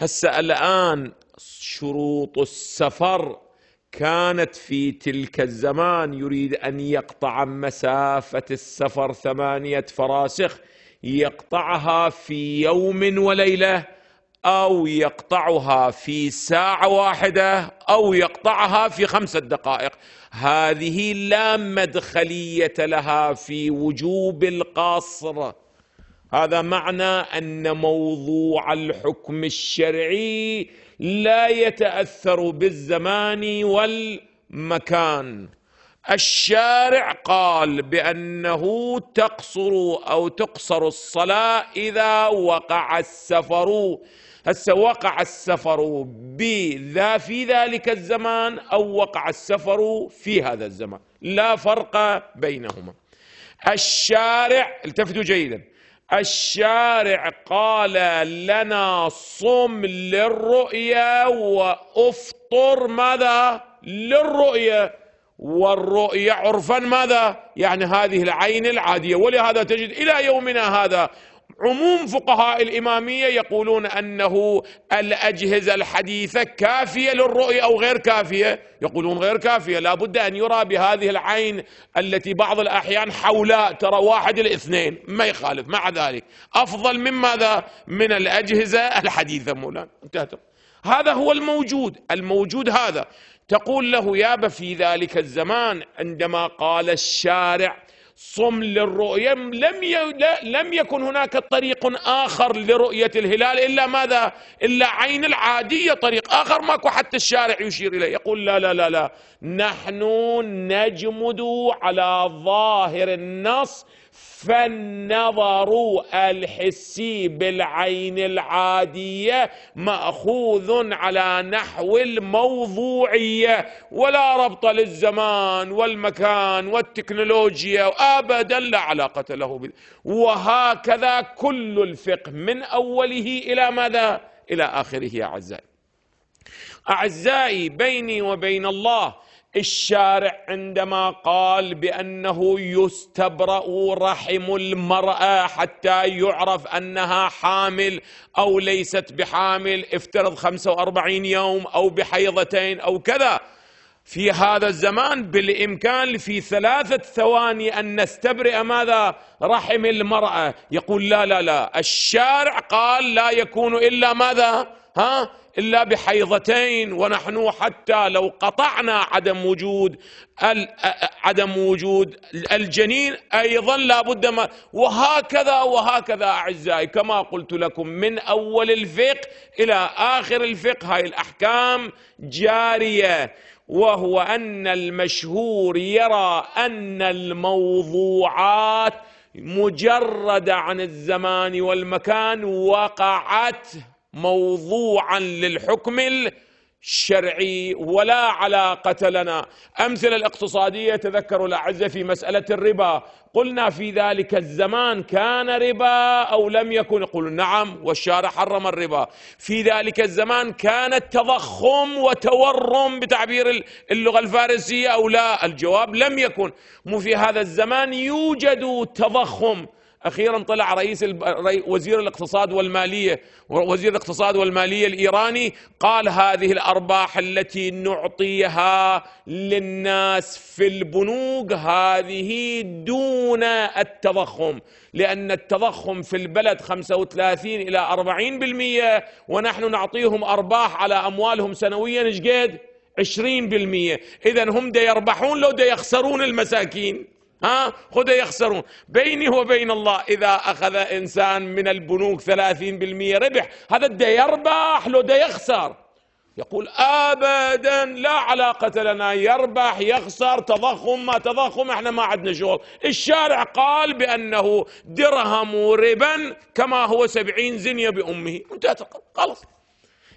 هسه الان شروط السفر كانت في تلك الزمان يريد ان يقطع مسافه السفر ثمانيه فراسخ يقطعها في يوم وليله او يقطعها في ساعه واحده او يقطعها في خمسه دقائق هذه لا مدخليه لها في وجوب القصر هذا معنى ان موضوع الحكم الشرعي لا يتاثر بالزمان والمكان الشارع قال بانه تقصر او تقصر الصلاه اذا وقع السفر هسه وقع السفر بذا في ذلك الزمان او وقع السفر في هذا الزمان لا فرق بينهما الشارع التفتوا جيدا الشارع قال لنا صم للرؤيا وافطر ماذا للرؤيا والرؤيا عرفا ماذا يعني هذه العين العادية ولهذا تجد إلى يومنا هذا عموم فقهاء الإمامية يقولون أنه الأجهزة الحديثة كافية للرؤية أو غير كافية يقولون غير كافية لا بد أن يرى بهذه العين التي بعض الأحيان حولاء ترى واحد الاثنين ما يخالف مع ذلك أفضل من ماذا من الأجهزة الحديثة مولانا انتهت هذا هو الموجود الموجود هذا تقول له يابا في ذلك الزمان عندما قال الشارع صم للرؤية لم لم يكن هناك طريق آخر لرؤية الهلال إلا ماذا إلا عين العادية طريق آخر ماكو حتى الشارع يشير إليه يقول لا لا لا لا نحن نجمد على ظاهر النص فالنظر الحسي بالعين العادية مأخوذ على نحو الموضوعية ولا ربط للزمان والمكان والتكنولوجيا أبدا لا علاقة له بال... وهكذا كل الفقه من أوله إلى ماذا؟ إلى آخره يا أعزائي أعزائي بيني وبين الله الشارع عندما قال بانه يستبرا رحم المراه حتى يعرف انها حامل او ليست بحامل افترض 45 يوم او بحيضتين او كذا في هذا الزمان بالامكان في ثلاثه ثواني ان نستبرئ ماذا رحم المراه يقول لا لا لا الشارع قال لا يكون الا ماذا ها إلا بحيضتين ونحن حتى لو قطعنا عدم وجود عدم وجود الجنين أيضا لا بد ما وهكذا وهكذا أعزائي كما قلت لكم من أول الفقه إلى آخر الفقه هاي الأحكام جارية وهو أن المشهور يرى أن الموضوعات مجرد عن الزمان والمكان وقعت موضوعا للحكم الشرعي ولا علاقة لنا أمثلة الاقتصادية تذكروا الأعزة في مسألة الربا قلنا في ذلك الزمان كان ربا أو لم يكن يقول نعم والشارع حرم الربا في ذلك الزمان كان التضخم وتورم بتعبير اللغة الفارسية أو لا الجواب لم يكن مو في هذا الزمان يوجد تضخم أخيرا طلع رئيس وزير الاقتصاد والمالية وزير الاقتصاد والمالية الإيراني قال هذه الأرباح التي نعطيها للناس في البنوك هذه دون التضخم لأن التضخم في البلد 35 إلى 40% ونحن نعطيهم أرباح على أموالهم سنويا إيش 20% إذا هم دا يربحون لو دا يخسرون المساكين ها خذ يخسرون بيني وبين الله إذا أخذ إنسان من البنوك ثلاثين بالمية ربح هذا دا يربح لو دا يخسر يقول ابدا لا علاقة لنا يربح يخسر تضخم ما تضخم احنا ما عندنا شغل الشارع قال بانه درهم وربا كما هو سبعين زنية بامه انتهت خلص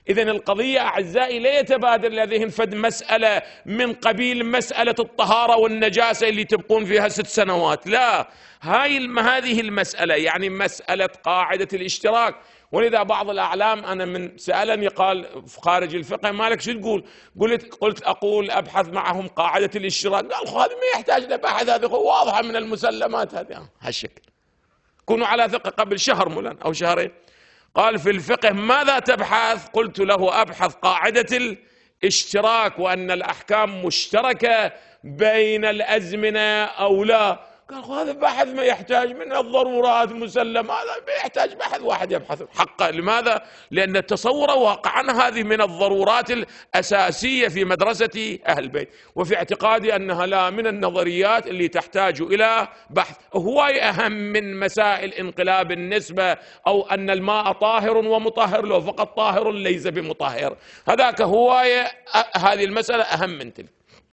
إذا القضية أعزائي لا يتبادر لديهم فد مسألة من قبيل مسألة الطهارة والنجاسة اللي تبقون فيها ست سنوات لا هاي الم... هذه المسألة يعني مسألة قاعدة الاشتراك ولذا بعض الأعلام أنا من سألني قال في خارج الفقه مالك شو تقول قلت قلت أقول أبحث معهم قاعدة الاشتراك قال هذا ما يحتاج لبحث هذه واضحة من المسلمات هذه هالشكل كونوا على ثقة قبل شهر مولان أو شهرين قال في الفقه ماذا تبحث قلت له أبحث قاعدة الاشتراك وأن الأحكام مشتركة بين الأزمنة أو لا قال هذا بحث ما يحتاج من الضرورات مسلم هذا ما يحتاج بحث واحد يبحث حقه لماذا؟ لأن تصور واقعا هذه من الضرورات الأساسية في مدرسة أهل البيت وفي اعتقادي أنها لا من النظريات اللي تحتاج إلى بحث هو أهم من مسائل انقلاب النسبة أو أن الماء طاهر ومطهر لو فقط طاهر ليس بمطهر هذاك هواية هذه المسألة أهم من تلك